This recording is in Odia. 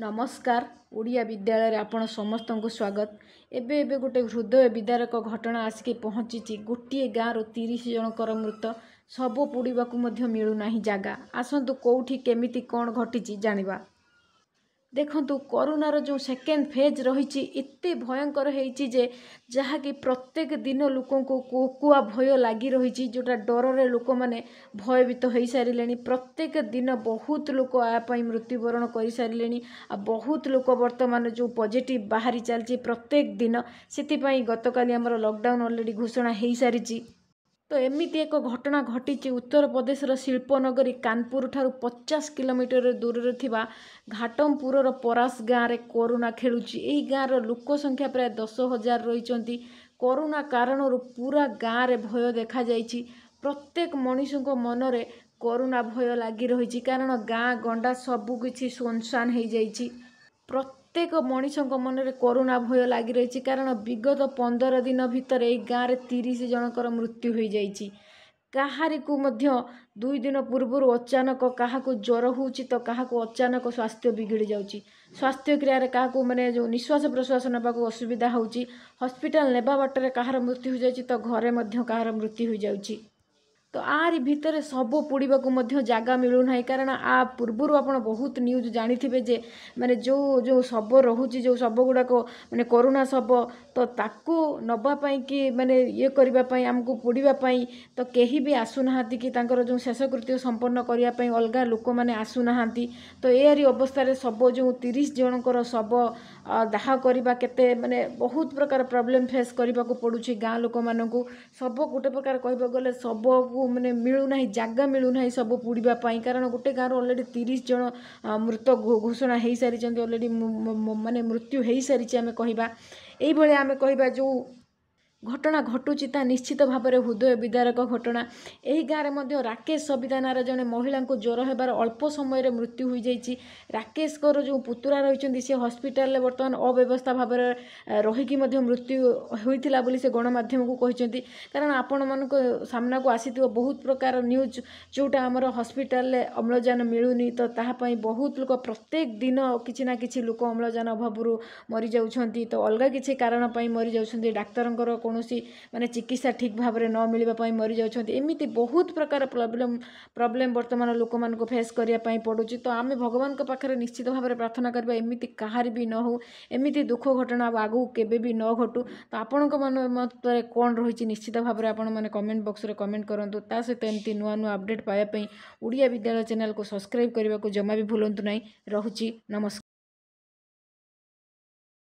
ନମସ୍କାର ଓଡ଼ିଆ ବିଦ୍ୟାଳୟରେ ଆପଣ ସମସ୍ତଙ୍କୁ ସ୍ୱାଗତ ଏବେ ଏବେ ଗୋଟେ ହୃଦୟ ବିଦାରକ ଘଟଣା ଆସିକି ପହଞ୍ଚିଛି ଗୋଟିଏ ଗାଁରୁ ତିରିଶ ଜଣଙ୍କର ମୃତ ସବୁ ପୋଡ଼ିବାକୁ ମଧ୍ୟ ମିଳୁନାହିଁ ଜାଗା ଆସନ୍ତୁ କେଉଁଠି କେମିତି କ'ଣ ଘଟିଛି ଜାଣିବା ଦେଖନ୍ତୁ କରୋନାର ଯେଉଁ ସେକେଣ୍ଡ ଫେଜ୍ ରହିଛି ଏତେ ଭୟଙ୍କର ହେଇଛି ଯେ ଯାହାକି ପ୍ରତ୍ୟେକ ଦିନ ଲୋକଙ୍କୁ କୁଆ ଭୟ ଲାଗି ରହିଛି ଯେଉଁଟା ଡରରେ ଲୋକମାନେ ଭୟଭୀତ ହୋଇସାରିଲେଣି ପ୍ରତ୍ୟେକ ଦିନ ବହୁତ ଲୋକ ଆ ପାଇଁ ମୃତ୍ୟୁବରଣ କରିସାରିଲେଣି ଆଉ ବହୁତ ଲୋକ ବର୍ତ୍ତମାନ ଯେଉଁ ପଜିଟିଭ୍ ବାହାରି ଚାଲିଛି ପ୍ରତ୍ୟେକ ଦିନ ସେଥିପାଇଁ ଗତକାଲି ଆମର ଲକଡାଉନ୍ ଅଲରେଡ଼ି ଘୋଷଣା ହେଇସାରିଛି ଏମିତି ଏକ ଘଟଣା ଘଟିଛି ଉତ୍ତରପ୍ରଦେଶର ଶିଳ୍ପନଗରୀ କାନପୁର ଠାରୁ ପଚାଶ କିଲୋମିଟର ଦୂରରେ ଥିବା ଘାଟମପୁରର ପରାସ ଗାଁରେ କରୋନା ଖେଳୁଛି ଏହି ଗାଁର ଲୋକ ସଂଖ୍ୟା ପ୍ରାୟ ଦଶ ହଜାର ରହିଛନ୍ତି କରୋନା କାରଣରୁ ପୁରା ଗାଁରେ ଭୟ ଦେଖାଯାଇଛି ପ୍ରତ୍ୟେକ ମଣିଷଙ୍କ ମନରେ କରୋନା ଭୟ ଲାଗି ରହିଛି କାରଣ ଗାଁ ଗଣ୍ଡା ସବୁକିଛି ଶୂନଶାନ ହୋଇଯାଇଛି ପ୍ରତ୍ୟେକ ପ୍ରତ୍ୟେକ ମଣିଷଙ୍କ ମନରେ କରୋନା ଭୟ ଲାଗି ରହିଛି କାରଣ ବିଗତ ପନ୍ଦର ଦିନ ଭିତରେ ଏଇ ଗାଁରେ ତିରିଶ ଜଣଙ୍କର ମୃତ୍ୟୁ ହୋଇଯାଇଛି କାହାରିକୁ ମଧ୍ୟ ଦୁଇ ଦିନ ପୂର୍ବରୁ ଅଚାନକ କାହାକୁ ଜ୍ୱର ହେଉଛି ତ କାହାକୁ ଅଚାନକ ସ୍ୱାସ୍ଥ୍ୟ ବିଗିଡ଼ି ଯାଉଛି ସ୍ୱାସ୍ଥ୍ୟ କ୍ରିୟାରେ କାହାକୁ ମାନେ ଯେଉଁ ନିଶ୍ୱାସ ପ୍ରଶ୍ୱାସ ନେବାକୁ ଅସୁବିଧା ହେଉଛି ହସ୍ପିଟାଲ ନେବା ବାଟରେ କାହାର ମୃତ୍ୟୁ ହୋଇଯାଉଛି ତ ଘରେ ମଧ୍ୟ କାହାର ମୃତ୍ୟୁ ହୋଇଯାଉଛି ତ ଆରି ଭିତରେ ସବୁ ପୋଡ଼ିବାକୁ ମଧ୍ୟ ଜାଗା ମିଳୁନାହିଁ କାରଣ ଆ ପୂର୍ବରୁ ଆପଣ ବହୁତ ନ୍ୟୁଜ୍ ଜାଣିଥିବେ ଯେ ମାନେ ଯେଉଁ ଯେଉଁ ଶବ ରହୁଛି ଯେଉଁ ଶବଗୁଡ଼ାକ ମାନେ କରୋନା ଶବ ତ ତାକୁ ନେବା ପାଇଁ କି ମାନେ ଇଏ କରିବା ପାଇଁ ଆମକୁ ପୋଡ଼ିବା ପାଇଁ ତ କେହି ବି ଆସୁନାହାନ୍ତି କି ତାଙ୍କର ଯେଉଁ ଶେଷକୃତ୍ୟ ସମ୍ପନ୍ନ କରିବା ପାଇଁ ଅଲଗା ଲୋକମାନେ ଆସୁନାହାନ୍ତି ତ ଏହାରି ଅବସ୍ଥାରେ ଶବ ଯେଉଁ ତିରିଶ ଜଣଙ୍କର ଶବ ଦାହ କରିବା କେତେ ମାନେ ବହୁତ ପ୍ରକାର ପ୍ରୋବ୍ଲେମ୍ ଫେସ୍ କରିବାକୁ ପଡ଼ୁଛି ଗାଁ ଲୋକମାନଙ୍କୁ ଶବ ଗୋଟେ ପ୍ରକାର କହିବାକୁ ଗଲେ ଶବକୁ ମାନେ ମିଳୁନାହିଁ ଜାଗା ମିଳୁନାହିଁ ଶବ ପୋଡ଼ିବା ପାଇଁ କାରଣ ଗୋଟେ ଗାଁରୁ ଅଲରେଡ଼ି ତିରିଶ ଜଣ ମୃତ ଘୋଷଣା ହୋଇସାରିଛନ୍ତି ଅଲରେଡ଼ି ମାନେ ମୃତ୍ୟୁ ହୋଇସାରିଛି ଆମେ କହିବା ଏଇଭଳି ଆମେ କହିବା ଯେଉଁ ଘଟଣା ଘଟୁଛି ତାହା ନିଶ୍ଚିତ ଭାବରେ ହୃଦୟ ବିଦାରକ ଘଟଣା ଏହି ଗାଁରେ ମଧ୍ୟ ରାକେଶ ସବିତା ନାଁର ଜଣେ ମହିଳାଙ୍କୁ ଜ୍ୱର ହେବାର ଅଳ୍ପ ସମୟରେ ମୃତ୍ୟୁ ହୋଇଯାଇଛି ରାକେଶଙ୍କର ଯେଉଁ ପୁତୁରା ରହିଛନ୍ତି ସେ ହସ୍ପିଟାଲରେ ବର୍ତ୍ତମାନ ଅବ୍ୟବସ୍ଥା ଭାବରେ ରହିକି ମଧ୍ୟ ମୃତ୍ୟୁ ହୋଇଥିଲା ବୋଲି ସେ ଗଣମାଧ୍ୟମକୁ କହିଛନ୍ତି କାରଣ ଆପଣମାନଙ୍କ ସାମ୍ନାକୁ ଆସିଥିବ ବହୁତ ପ୍ରକାର ନ୍ୟୁଜ୍ ଯେଉଁଟା ଆମର ହସ୍ପିଟାଲରେ ଅମ୍ଳଜାନ ମିଳୁନି ତ ତାହା ପାଇଁ ବହୁତ ଲୋକ ପ୍ରତ୍ୟେକ ଦିନ କିଛି ନା କିଛି ଲୋକ ଅମ୍ଳଜାନ ଅଭାବରୁ ମରିଯାଉଛନ୍ତି ତ ଅଲଗା କିଛି କାରଣ ପାଇଁ ମରିଯାଉଛନ୍ତି ଡାକ୍ତରଙ୍କର କୌଣସି ମାନେ ଚିକିତ୍ସା ଠିକ୍ ଭାବରେ ନ ମିଳିବା ପାଇଁ ମରିଯାଉଛନ୍ତି ଏମିତି ବହୁତ ପ୍ରକାର ପ୍ରୋବ୍ଲେମ୍ ପ୍ରୋବ୍ଲେମ୍ ବର୍ତ୍ତମାନ ଲୋକମାନଙ୍କୁ ଫେସ୍ କରିବା ପାଇଁ ପଡ଼ୁଛି ତ ଆମେ ଭଗବାନଙ୍କ ପାଖରେ ନିଶ୍ଚିତ ଭାବରେ ପ୍ରାର୍ଥନା କରିବା ଏମିତି କାହାରି ବି ନ ହେଉ ଏମିତି ଦୁଃଖ ଘଟଣା ଆଉ ଆଗକୁ କେବେ ବି ନ ଘଟୁ ତ ଆପଣଙ୍କ ମନ ମତରେ କ'ଣ ରହିଛି ନିଶ୍ଚିତ ଭାବରେ ଆପଣମାନେ କମେଣ୍ଟ ବକ୍ସରେ କମେଣ୍ଟ କରନ୍ତୁ ତା ସହିତ ଏମିତି ନୂଆ ନୂଆ ଅପଡ଼େଟ୍ ପାଇବା ପାଇଁ ଓଡ଼ିଆ ବିଦ୍ୟାଳୟ ଚ୍ୟାନେଲକୁ ସବସ୍କ୍ରାଇବ୍ କରିବାକୁ ଜମା ବି ଭୁଲନ୍ତୁ ନାହିଁ ରହୁଛି ନମସ୍କାର